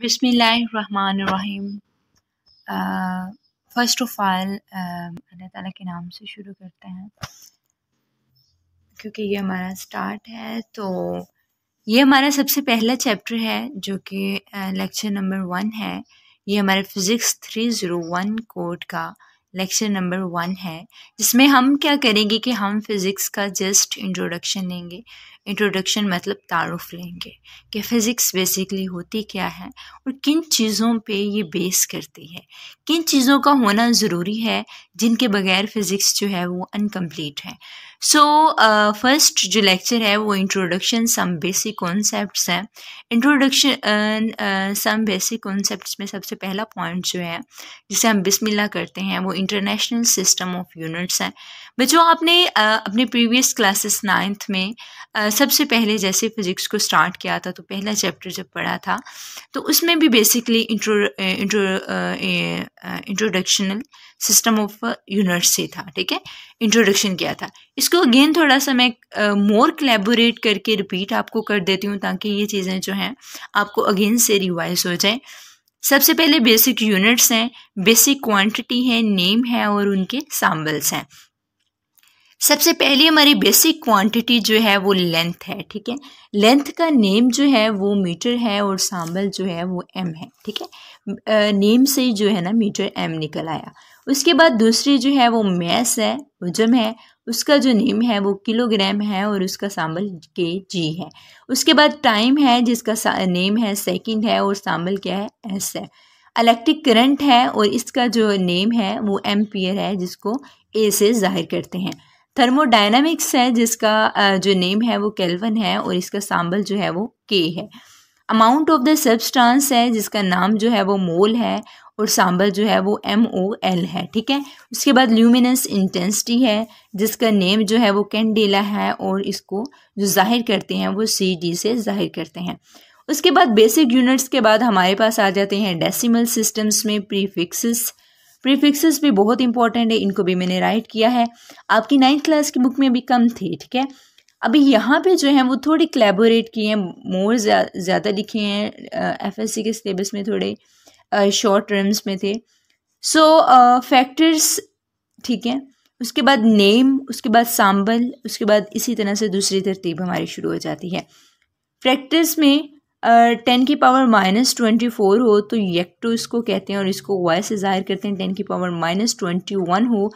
बिस्मिल्लाहिर्रहमानिर्रहीम first of all अल्लाह ताला के नाम से शुरू करते हैं क्योंकि ये हमारा स्टार्ट है तो ये हमारा सबसे पहला चैप्टर है जो कि लेक्चर नंबर वन है ये हमारे physics three zero one code का लेक्चर नंबर वन है जिसमें हम क्या करेंगे कि हम फिज़िक्स का जस्ट इंट्रोडक्शन लेंगे इंट्रोडक्शन मतलब तारुफ लेंगे कि फ़िज़िक्स बेसिकली होती क्या है और किन चीज़ों पे ये बेस करती है किन चीज़ों का होना ज़रूरी है जिनके बगैर फ़िज़िक्स जो है वो अनकम्प्लीट है सो so, फर्स्ट uh, जो लेक्चर है वो इंट्रोडक्शन सम बेसिक कॉन्सेप्ट हैं इंट्रोडक्शन सम बेसिक कॉन्सेप्ट में सबसे पहला पॉइंट जो है जिसे हम बिस्मिल्लाह करते हैं वो इंटरनेशनल सिस्टम ऑफ यूनिट्स हैं बच्चों आपने uh, अपने प्रीवियस क्लासेस नाइन्थ में uh, सबसे पहले जैसे फिज़िक्स को स्टार्ट किया था तो पहला चैप्टर जब पढ़ा था तो उसमें भी basically intro intro introductional system of units से था ठीक है इंट्रोडक्शन किया था इसको अगेन थोड़ा सा मैं मोर क्लेबोरेट कलेबोरेट करके रिपीट आपको कर देती हूँ ताकि ये चीज़ें जो हैं आपको अगेन से रिवाइज हो जाए सबसे पहले बेसिक यूनिट्स हैं बेसिक क्वांटिटी है नेम है और उनके सैम्बल्स हैं सबसे पहली हमारी बेसिक क्वांटिटी जो है वो लेंथ है ठीक है लेंथ का नेम जो है वो मीटर है और सांबल जो है वो एम है ठीक है नेम से ही जो है ना मीटर एम निकल आया उसके बाद दूसरी जो है वो मैस है उजम है उसका जो नेम है वो किलोग्राम है और उसका सांबल के जी है उसके बाद टाइम है जिसका नेम है सेकेंड है और सांबल क्या है एस है इलेक्ट्रिक करंट है और इसका जो नेम है वो एम है जिसको ए से जाहिर करते हैं थर्मोडाइनमिक्स है जिसका जो नेम है वो केल्विन है और इसका सांबल जो है वो के है अमाउंट ऑफ द सब्सटेंस है जिसका नाम जो है वो मोल है और सांबल जो है वो एम ओ एल है ठीक है उसके बाद ल्यूमिनस इंटेंसिटी है जिसका नेम जो है वो कैंडेला है और इसको जो जाहिर करते हैं वो सी डी से जाहिर करते हैं उसके बाद बेसिक यूनिट्स के बाद हमारे पास आ जाते हैं डेसिमल सिस्टम्स में प्रीफिक्सेस प्रीफिक्सेस भी बहुत इंपॉर्टेंट है इनको भी मैंने राइट किया है आपकी नाइन्थ क्लास की बुक में भी कम थे ठीक है अभी यहाँ पे जो है वो थोड़ी क्लेबोरेट किए हैं मोर ज़्यादा लिखे हैं एफ एस सी के सिलेबस में थोड़े शॉर्ट टर्म्स में थे सो फैक्टर्स ठीक है उसके बाद नेम उसके बाद सांबल उसके बाद इसी तरह से दूसरी तरतीब हमारी शुरू हो जाती है फैक्टर्स में टेन की पावर माइनस ट्वेंटी फोर हो तो येक्टो इसको कहते हैं और इसको वाई से जाहिर करते हैं टेन की पावर माइनस ट्वेंटी वन हो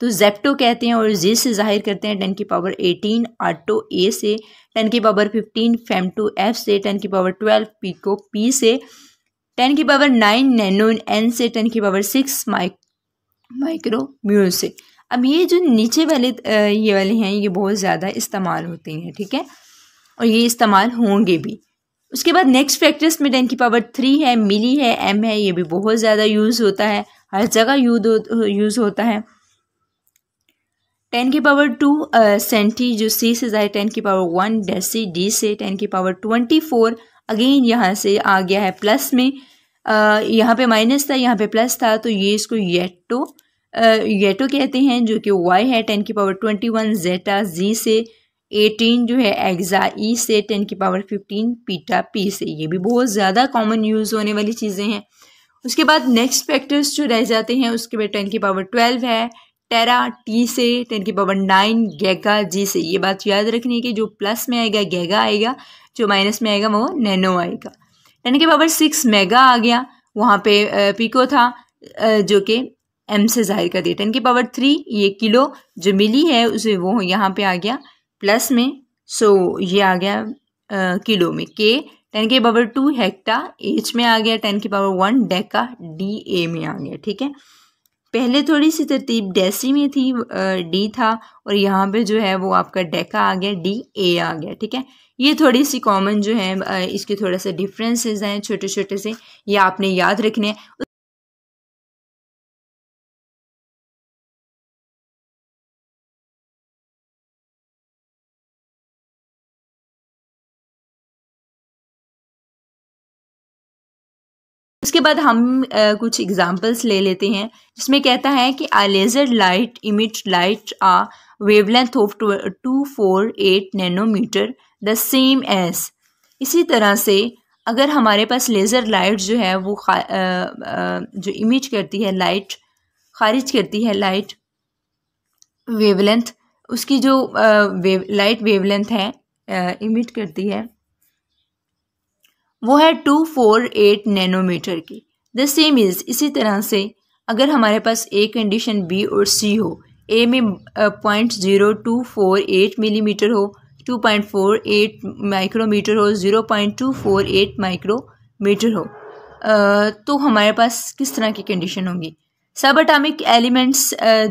तो जेप्टो कहते हैं और जी से जाहिर करते हैं टेन की पावर एटीन आटो ए से टेन की पावर फिफ्टीन फेमटो एफ से टेन की पावर ट्वेल्व पीको पी से टेन की पावर नाइन नैनो एन से टेन की power six mic micro mu से अब ये जो नीचे वाले ये वाले हैं ये बहुत ज़्यादा इस्तेमाल होते हैं ठीक है और ये इस्तेमाल होंगे भी उसके बाद नेक्स्ट फैक्टर्स में टेन की पावर थ्री है मिली है एम है ये भी बहुत ज़्यादा यूज़ होता है हर जगह यूज़ होता है टेन की पावर टू सेंटी जो सी से जाए टेन की पावर वन डेसी डी से टेन की पावर ट्वेंटी फोर अगेन यहाँ से आ गया है प्लस में uh, यहाँ पे माइनस था यहाँ पे प्लस था तो ये इसको येटो येटो कहते हैं जो कि वाई है टेन की power twenty one zetta z से एटीन जो है एग्जा ई से टेन की पावर फिफ्टीन पीटा पी से ये भी बहुत ज़्यादा कॉमन यूज़ होने वाली चीज़ें हैं उसके बाद नेक्स्ट फैक्टर्स जो रह जाते हैं उसके बाद टेन की पावर ट्वेल्व है टेरा टी से टेन की पावर नाइन गेगा जी से ये बात याद रखनी है कि जो प्लस में आएगा गैगा आएगा जो माइनस में आएगा वो नैनो आएगा टेन की पावर सिक्स मेगा आ गया वहाँ पे पिको था जो कि एम से जाहिर कर दिया टेन की पावर थ्री ये किलो जो मिली है उसे वो यहाँ पे आ गया प्लस में सो ये आ गया किलो में के टेन के पावर टू हेक्टा एच में आ गया टेन के power one deca d a में आ गया ठीक है पहले थोड़ी सी तरतीब डेसी में थी डी था और यहाँ पे जो है वो आपका डेका आ गया डी ए आ गया ठीक है ये थोड़ी सी कॉमन जो है इसके थोड़ा सा डिफरेंसेस हैं छोटे छोटे से ये आपने याद रखने हैं इसके बाद हम आ, कुछ एग्जाम्पल्स ले लेते हैं जिसमें कहता है कि आ laser light emit light uh wavelength of two four eight nanometre the same as इसी तरह से अगर हमारे पास लेज़र लाइट जो है वो आ, आ, जो इमिट करती है लाइट खारिज करती है लाइट वेवलेंथ उसकी जो वेव लाइट वेवलेंथ है इमिट करती है वो है टू फोर एट नैनोमीटर की द सेम इज़ इसी तरह से अगर हमारे पास ए कंडीशन बी और सी हो ए में point zero two four eight millimetre हो two point four eight micrometre हो zero point two four eight micrometre हो आ, तो हमारे पास किस तरह की कंडीशन होंगी सब अटामिक एलिमेंट्स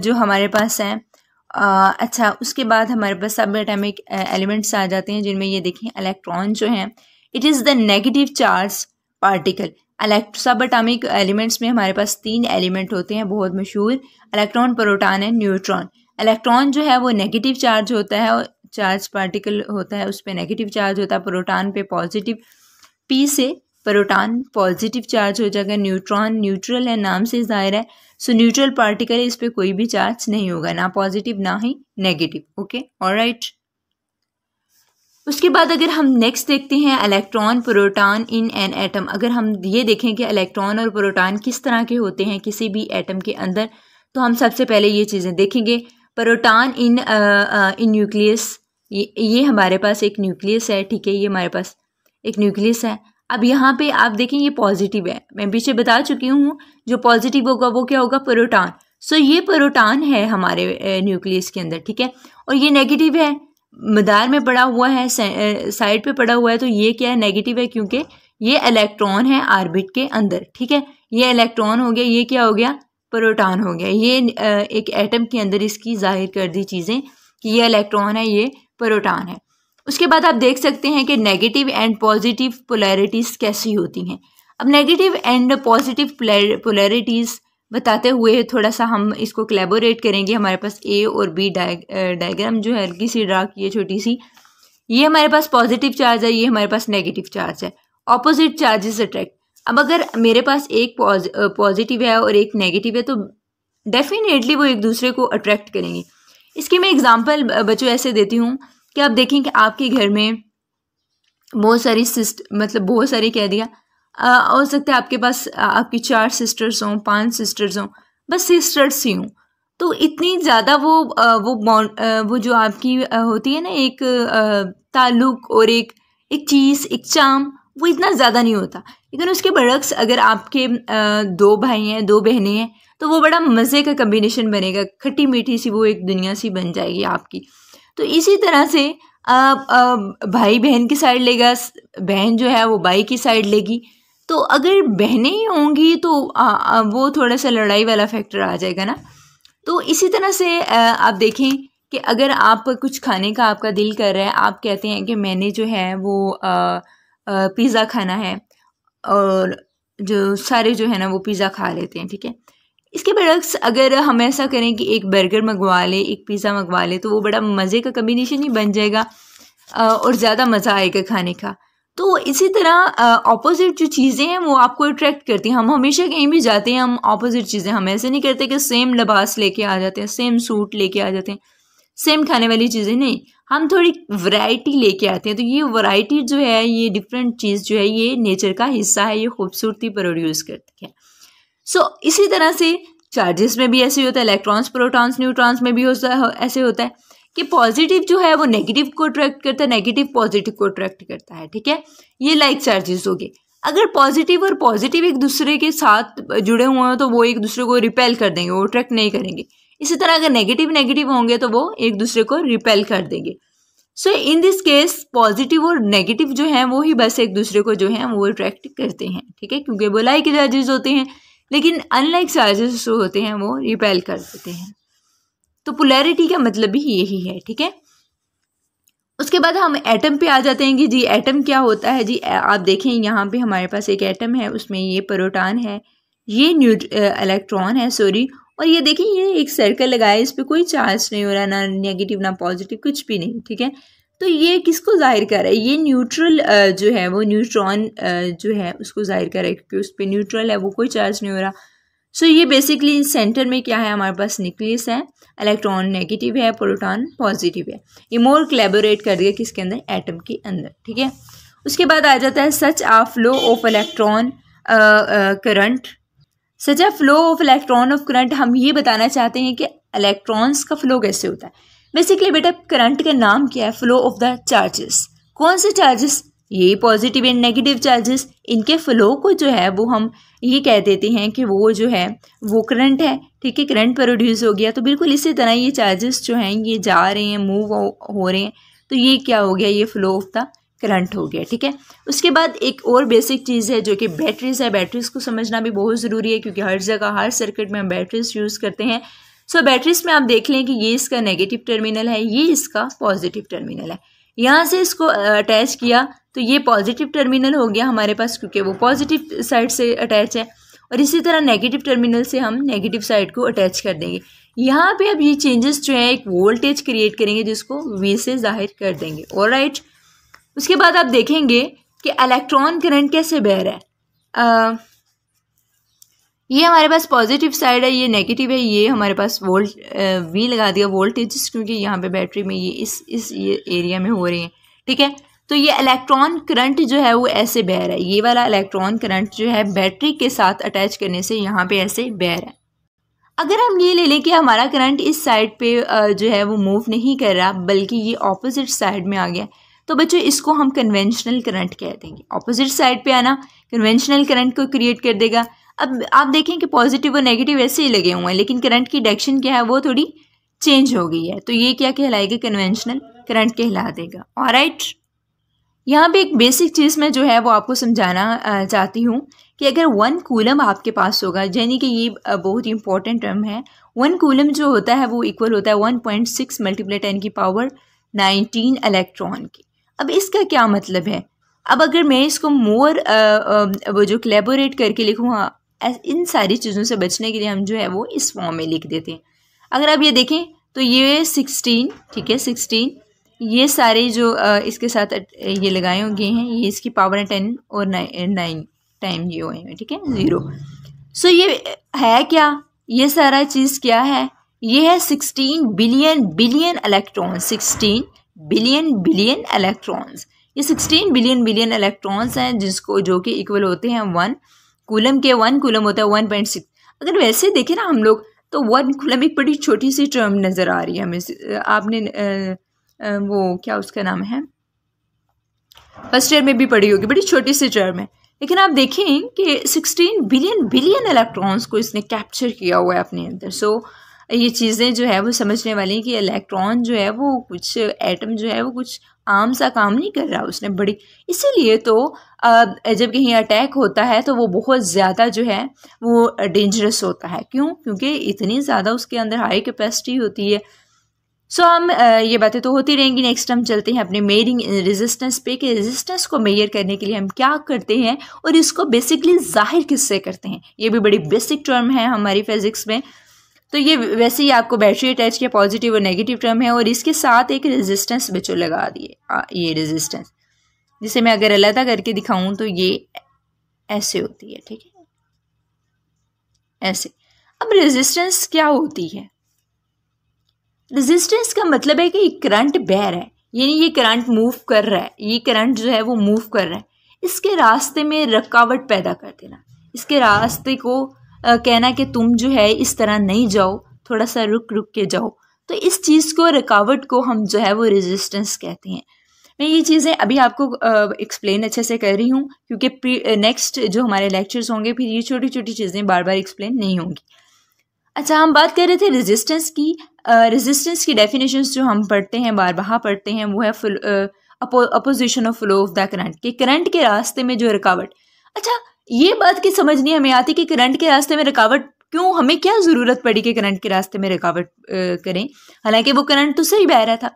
जो हमारे पास हैं अच्छा उसके बाद हमारे पास सब अटामिक एलिमेंट्स आ जाते हैं जिनमें ये देखें इलेक्ट्रॉन जो हैं it is the negative charge particle subatomic elements में हमारे पास तीन एलिमेंट होते हैं बहुत मशहूर electron proton and neutron electron जो है वो नेगेटिव चार्ज होता है और चार्ज पार्टिकल होता है उस पर नेगेटिव चार्ज होता है प्रोटॉन पे पॉजिटिव पी से प्रोटॉन पॉजिटिव चार्ज हो जाएगा न्यूट्रॉन न्यूट्रल है नाम से ज़ाहिर है सो न्यूट्रल पार्टिकल इस पर कोई भी चार्ज नहीं होगा ना पॉजिटिव ना ही नेगेटिव ओके और राइट उसके बाद अगर हम नेक्स्ट देखते हैं electron proton in an atom अगर हम ये देखें कि इलेक्ट्रॉन और प्रोटॉन किस तरह के होते हैं किसी भी एटम के अंदर तो हम सबसे पहले ये चीज़ें देखेंगे प्रोटॉन इन इन न्यूक्लियस ये हमारे पास एक न्यूक्लियस है ठीक है ये हमारे पास एक न्यूक्लियस है अब यहाँ पे आप देखें ये पॉजिटिव है मैं पीछे बता चुकी हूँ जो पॉजिटिव होगा वो क्या होगा प्रोटॉन सो ये प्रोटॉन है हमारे न्यूक्लियस uh, के अंदर ठीक है और ये नेगेटिव है मदार में पड़ा हुआ है साइड पे पड़ा हुआ है तो ये क्या है नेगेटिव है क्योंकि ये इलेक्ट्रॉन है आर्बिट के अंदर ठीक है ये इलेक्ट्रॉन हो गया ये क्या हो गया प्रोटॉन हो गया ये एक एटम के अंदर इसकी जाहिर कर दी चीज़ें कि ये इलेक्ट्रॉन है ये प्रोटॉन है उसके बाद आप देख सकते हैं कि नेगेटिव एंड पॉजिटिव पोलैरिटीज़ कैसी होती हैं अब नेगेटिव एंड पॉजिटिव पोलैरिटीज़ बताते हुए थोड़ा सा हम इसको कलेबोरेट करेंगे हमारे पास ए और बी डायग्राम जो है हल्की सी ड्रा की है छोटी सी ये हमारे पास पॉजिटिव चार्ज है ये हमारे पास नेगेटिव चार्ज है ऑपोजिट चार्जेस अट्रैक्ट अब अगर मेरे पास एक पॉजिटिव है और एक नेगेटिव है तो डेफिनेटली वो एक दूसरे को अट्रैक्ट करेंगे इसकी मैं एग्जांपल बच्चों ऐसे देती हूँ कि आप देखें कि आपके घर में बहुत सारी सिस्ट मतलब बहुत सारी कह दिया हो सकता है आपके पास आपकी चार सिस्टर्स हों पांच सिस्टर्स हों बस सिस्टर्स ही हों तो इतनी ज़्यादा वो वो वो जो आपकी होती है ना एक ताल्लुक और एक एक चीज़ एक चाम वो इतना ज़्यादा नहीं होता लेकिन उसके बरक्स अगर आपके दो भाई हैं दो बहनें हैं तो वो बड़ा मज़े का कम्बिनेशन बनेगा खट्टी मीठी सी वो एक दुनिया सी बन जाएगी आपकी तो इसी तरह से आप भाई बहन की साइड लेगा बहन जो है वो भाई की साइड लेगी तो अगर बहनें ही होंगी तो आ, आ, वो थोड़ा सा लड़ाई वाला फैक्टर आ जाएगा ना तो इसी तरह से आ, आप देखें कि अगर आप कुछ खाने का आपका दिल कर रहा है आप कहते हैं कि मैंने जो है वो पिज़्ज़ा खाना है और जो सारे जो है ना वो पिज़्ज़ा खा लेते हैं ठीक है इसके बरक्स अगर हम ऐसा करें कि एक बर्गर मंगवा लें एक पिज़्ज़ा मंगवा लें तो वो बड़ा मज़े का कम्बिनेशन ही बन जाएगा और ज़्यादा मज़ा आएगा खाने का तो इसी तरह ऑपोजिट जो चीज़ें हैं वो आपको अट्रैक्ट करती हैं हम हमेशा कहीं भी जाते हैं हम ऑपोजिट चीज़ें हम ऐसे नहीं करते कि सेम लबास लेके आ जाते हैं सेम सूट लेके आ जाते हैं सेम खाने वाली चीज़ें नहीं हम थोड़ी वैरायटी लेके आते हैं तो ये वैरायटी जो है ये डिफरेंट चीज़ जो है ये नेचर का हिस्सा है ये खूबसूरती प्रोड्यूस करती है सो so, इसी तरह से चार्जेस में भी ऐसे होता है इलेक्ट्रॉन्स प्रोटॉन्स न्यूट्रॉन्स में भी होता है ऐसे होता है कि पॉजिटिव जो है वो नेगेटिव को अट्रैक्ट करता है नेगेटिव पॉजिटिव को अट्रैक्ट करता है ठीक है ये लाइक चार्जेस हो गए अगर पॉजिटिव और पॉजिटिव एक दूसरे के साथ जुड़े हुए हैं तो वो एक दूसरे को रिपेल कर देंगे वो अट्रैक्ट नहीं करेंगे इसी तरह अगर नेगेटिव नेगेटिव होंगे तो वो एक दूसरे को रिपेल कर देंगे so in this case positive और नेगेटिव जो हैं वो ही बस एक दूसरे को जो है वो अट्रैक्ट करते हैं ठीक है क्योंकि वो लाइक चार्जेस होते हैं लेकिन अनलाइक चार्जेस जो होते हैं वो रिपेल कर देते हैं तो पोलैरिटी का मतलब भी यही है ठीक है उसके बाद हम एटम पे आ जाते हैं कि जी एटम क्या होता है जी आप देखें यहाँ पे हमारे पास एक एटम है उसमें ये प्रोटॉन है ये न्यू इलेक्ट्रॉन है सॉरी और ये देखें ये एक सर्कल लगाया इस पर कोई चार्ज नहीं हो रहा ना नेगेटिव ना पॉजिटिव कुछ भी नहीं ठीक है तो ये किसको जाहिर कर रहा है ये न्यूट्रल जो है वो न्यूट्रॉन जो है उसको जाहिर कर रहा है क्योंकि उस पर न्यूट्रल है वो कोई चार्ज नहीं हो रहा सो so, ये बेसिकली सेंटर में क्या है हमारे पास निकलिस है इलेक्ट्रॉन नेगेटिव है प्रोटॉन पॉजिटिव है ये मोर कलेबोरेट कर दिया किसके अंदर एटम के अंदर ठीक है उसके बाद आ जाता है such a flow of electron current such a flow of electron of current हम ये बताना चाहते हैं कि इलेक्ट्रॉन्स का फ्लो कैसे होता है बेसिकली बेटा करंट का नाम क्या है फ्लो ऑफ द चार्जेस कौन से चार्जेस ये पॉजिटिव एंड नेगेटिव चार्जेस इनके फ्लो को जो है वो हम ये कह देते हैं कि वो जो है वो करंट है ठीक है करंट प्रोड्यूस हो गया तो बिल्कुल इसी तरह ये चार्जेस जो हैं ये जा रहे हैं मूव हो रहे हैं तो ये क्या हो गया ये फ्लो ऑफ द करंट हो गया ठीक है उसके बाद एक और बेसिक चीज़ है जो कि बैटरीज है बैटरीज को समझना भी बहुत ज़रूरी है क्योंकि हर जगह हर सर्किट में हम बैटरीज यूज़ करते हैं सो so, बैटरीज में आप देख लें कि ये इसका नेगेटिव टर्मिनल है ये इसका पॉजिटिव टर्मिनल है यहाँ से इसको अटैच uh, किया तो ये पॉजिटिव टर्मिनल हो गया हमारे पास क्योंकि वो पॉजिटिव साइड से अटैच है और इसी तरह नेगेटिव टर्मिनल से हम नेगेटिव साइड को अटैच कर देंगे यहाँ पे अब ये चेंजेस जो है एक वोल्टेज क्रिएट करेंगे जिसको वी से जाहिर कर देंगे और राइट उसके बाद आप देखेंगे कि इलेक्ट्रॉन करंट कैसे बह रहा है आ, ये हमारे पास पॉजिटिव साइड है ये नेगेटिव है ये हमारे पास वोल्ट वी लगा दिया वोल्टेज क्योंकि यहाँ पे बैटरी में ये इस इस ये एरिया में हो रही है ठीक है तो ये इलेक्ट्रॉन करंट जो है वो ऐसे बह रहा है ये वाला इलेक्ट्रॉन करंट जो है बैटरी के साथ अटैच करने से यहाँ पे ऐसे बह रहा है अगर हम ये ले लें कि हमारा करंट इस साइड पे जो है वो मूव नहीं कर रहा बल्कि ये ऑपोजिट साइड में आ गया तो बच्चों इसको हम कन्वेंशनल करंट कह देंगे ऑपोजिट साइड पे आना कन्वेंशनल करंट को क्रिएट कर देगा अब आप देखें कि पॉजिटिव और नेगेटिव ऐसे ही लगे हुए हैं लेकिन करंट की डायरेक्शन क्या है वो थोड़ी चेंज हो गई है तो ये क्या कहलाएगा कन्वेंशनल करंट कहला देगा और राइट यहाँ पे एक बेसिक चीज़ में जो है वो आपको समझाना चाहती हूँ कि अगर वन कूलम आपके पास होगा यानी कि ये बहुत ही इंपॉर्टेंट टर्म है वन कूलम जो होता है वो इक्वल होता है one point six multiply ten की पावर नाइनटीन इलेक्ट्रॉन की अब इसका क्या मतलब है अब अगर मैं इसको मोर वो जो कलेबोरेट करके लिखूँ हाँ इन सारी चीज़ों से बचने के लिए हम जो है वो इस फॉर्म में लिख देते हैं अगर आप ये देखें तो ये सिक्सटीन ठीक है सिक्सटीन ये सारे जो इसके साथ ये लगाए गए हैं ये इसकी पावर है टेन और नाइन टाइम ये हुए हैं ठीक है ज़ीरो सो ये है क्या ये सारा चीज़ क्या है ये है sixteen billion billion electron sixteen billion billion electrons ये सिक्सटीन बिलियन बिलियन इलेक्ट्रॉन्स हैं जिसको जो कि इक्वल होते हैं वन कूलम के वन कूलम होता है वन पॉइंट सिक्स अगर वैसे देखें ना हम लोग तो वन कूलम एक बड़ी छोटी सी टर्म नज़र आ रही है हमें आपने आ, वो क्या उसका नाम है फर्स्ट ईयर में भी पढ़ी होगी बड़ी छोटी सी टर्म में लेकिन आप देखें कि 16 बिलियन बिलियन इलेक्ट्रॉन्स को इसने कैप्चर किया हुआ है अपने अंदर सो so, ये चीज़ें जो है वो समझने वाली हैं कि इलेक्ट्रॉन जो है वो कुछ एटम जो है वो कुछ आम सा काम नहीं कर रहा उसने बड़ी इसीलिए तो जब कहीं अटैक होता है तो वो बहुत ज़्यादा जो है वो डेंजरस होता है क्यों क्योंकि इतनी ज़्यादा उसके अंदर हाई कैपेसिटी होती है सो so, हम ये बातें तो होती रहेंगी नेक्स्ट हम चलते हैं अपने मेयरिंग रेजिस्टेंस पे कि रेजिस्टेंस को मेयर करने के लिए हम क्या करते हैं और इसको बेसिकली जाहिर किससे करते हैं ये भी बड़ी बेसिक टर्म है हमारी फिजिक्स में तो ये वैसे ही आपको बैटरी अटैच के पॉजिटिव और नेगेटिव टर्म है और इसके साथ एक रेजिस्टेंस बच्चों लगा दिए ये रेजिस्टेंस जिसे मैं अगर अलग करके दिखाऊं तो ये ऐसे होती है ठीक है ऐसे अब रेजिस्टेंस क्या होती है रेजिस्टेंस का मतलब है कि ये करंट बह रहा है यानी ये करंट मूव कर रहा है ये करंट जो है वो मूव कर रहा है इसके रास्ते में रुकावट पैदा कर देना इसके रास्ते को आ, कहना कि तुम जो है इस तरह नहीं जाओ थोड़ा सा रुक रुक के जाओ तो इस चीज़ को रुकावट को हम जो है वो रेजिस्टेंस कहते हैं मैं ये चीज़ें अभी आपको एक्सप्लेन अच्छे से कर रही हूँ क्योंकि नेक्स्ट जो हमारे लेक्चर्स होंगे फिर ये छोटी छोटी चीज़ें बार बार एक्सप्लेन नहीं होंगी अच्छा हम बात कर रहे थे रेजिस्टेंस की रेजिस्टेंस की डेफिनेशन जो हम पढ़ते हैं बार बार पढ़ते हैं वो है opposition of flow of the current कि करंट के रास्ते में जो रुकावट अच्छा ये बात की समझ नहीं हमें आती कि करंट के रास्ते में रुकावट क्यों हमें क्या ज़रूरत पड़ी कि करंट के रास्ते में रुकावट करें हालांकि वो करंट तो सही बह रहा था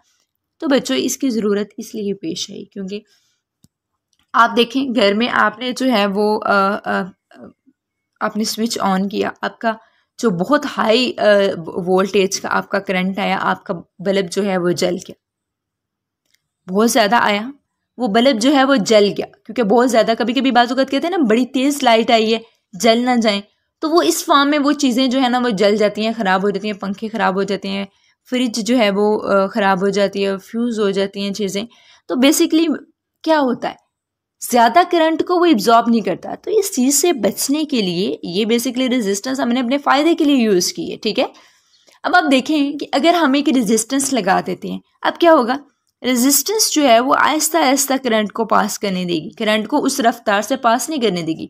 तो बच्चों इसकी ज़रूरत इसलिए पेश आई क्योंकि आप देखें घर में आपने जो है वो आ, आ, आपने स्विच ऑन किया आपका जो बहुत हाई वोल्टेज का आपका करंट आया आपका बल्ब जो है वो जल गया बहुत ज़्यादा आया वो बल्ब जो है वो जल गया क्योंकि बहुत ज़्यादा कभी कभी बाजू कहते हैं ना बड़ी तेज़ लाइट आई है जल ना जाए तो वो इस फॉर्म में वो चीज़ें जो है ना वो जल जाती हैं ख़राब हो जाती हैं पंखे ख़राब हो जाते हैं फ्रिज जो है वो ख़राब हो जाती है फ्यूज़ हो जाती हैं चीज़ें तो बेसिकली क्या होता है ज़्यादा करंट को वो एब्जॉर्ब नहीं करता तो इस चीज़ से बचने के लिए ये बेसिकली रेजिस्टेंस हमने अपने फ़ायदे के लिए यूज़ की है ठीक है अब आप देखें कि अगर हम एक रेजिस्टेंस लगा देते हैं अब क्या होगा रेजिस्टेंस जो है वो आहिस्ता आहिस्ता करंट को पास करने देगी करंट को उस रफ्तार से पास नहीं करने देगी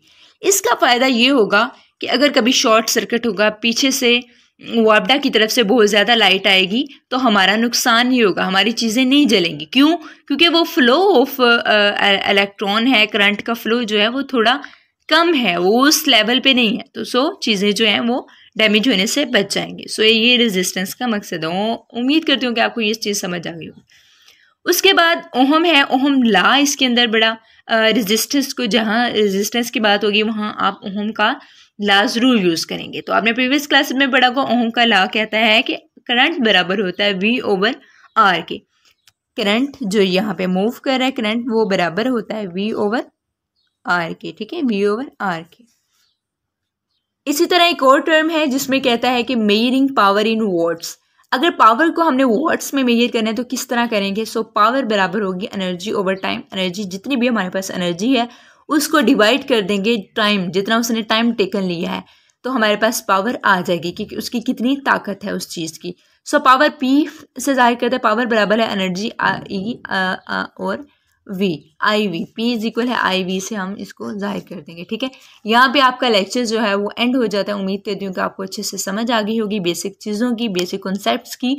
इसका फ़ायदा ये होगा कि अगर कभी शॉर्ट सर्किट होगा पीछे से वापडा की तरफ से बहुत ज़्यादा लाइट आएगी तो हमारा नुकसान ही होगा हमारी चीज़ें नहीं जलेंगी क्यों क्योंकि वो फ्लो ऑफ इलेक्ट्रॉन है करंट का फ्लो जो है वो थोड़ा कम है वो उस लेवल पे नहीं है तो सो चीज़ें जो हैं वो डैमेज होने से बच जाएंगी सो ये रेजिस्टेंस का मकसद है उम्मीद करती हूँ कि आपको ये चीज़ समझ आ गई होगी उसके बाद ओहम है ओहम ला इसके अंदर बड़ा रेजिस्टेंस uh, को जहाँ रेजिस्टेंस की बात होगी वहाँ आप ओहम का ला ज़रूर यूज़ करेंगे तो आपने प्रीवियस क्लास में पढ़ा को ओम का ला कहता है कि करंट बराबर होता है वी ओवर आर के करंट जो यहाँ पे मूव कर रहा है करंट वो बराबर होता है वी ओवर आर के ठीक है वी ओवर आर के इसी तरह एक और टर्म है जिसमें कहता है कि मेयरिंग पावर इन वॉट्स अगर पावर को हमने वॉट्स में मेयर करना है तो किस तरह करेंगे सो पावर बराबर होगी एनर्जी ओवर टाइम एनर्जी जितनी भी हमारे पास एनर्जी है उसको डिवाइड कर देंगे टाइम जितना उसने टाइम टेकन लिया है तो हमारे पास पावर आ जाएगी कि उसकी कितनी ताकत है उस चीज़ की सो पावर पी से जाहिर करते हैं पावर बराबर है एनर्जी ई e, और V I V P is equal है आई वी से हम इसको जाहिर कर देंगे ठीक है यहाँ पे आपका लेक्चर जो है वो एंड हो जाता है उम्मीद करती हूँ कि आपको अच्छे से समझ आ गई होगी बेसिक चीज़ों की बेसिक कॉन्सेप्ट की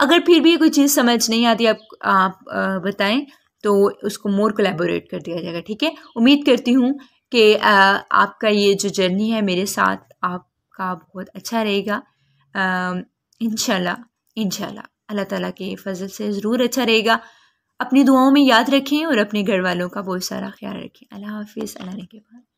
अगर फिर भी कोई चीज़ समझ नहीं आती आप, आप, आप बताएं तो उसको मोर कोलेबोरेट कर दिया जाएगा ठीक है उम्मीद करती हूँ कि आपका ये जो जर्नी है मेरे साथ आपका बहुत अच्छा रहेगा इनशाला इनशाला अल्लाह ताला के फजल से ज़रूर अच्छा रहेगा अपनी दुआओं में याद रखें और अपने घर वालों का बहुत सारा ख्याल रखें अल्लाह हाफिज़ अल्लाह के बाद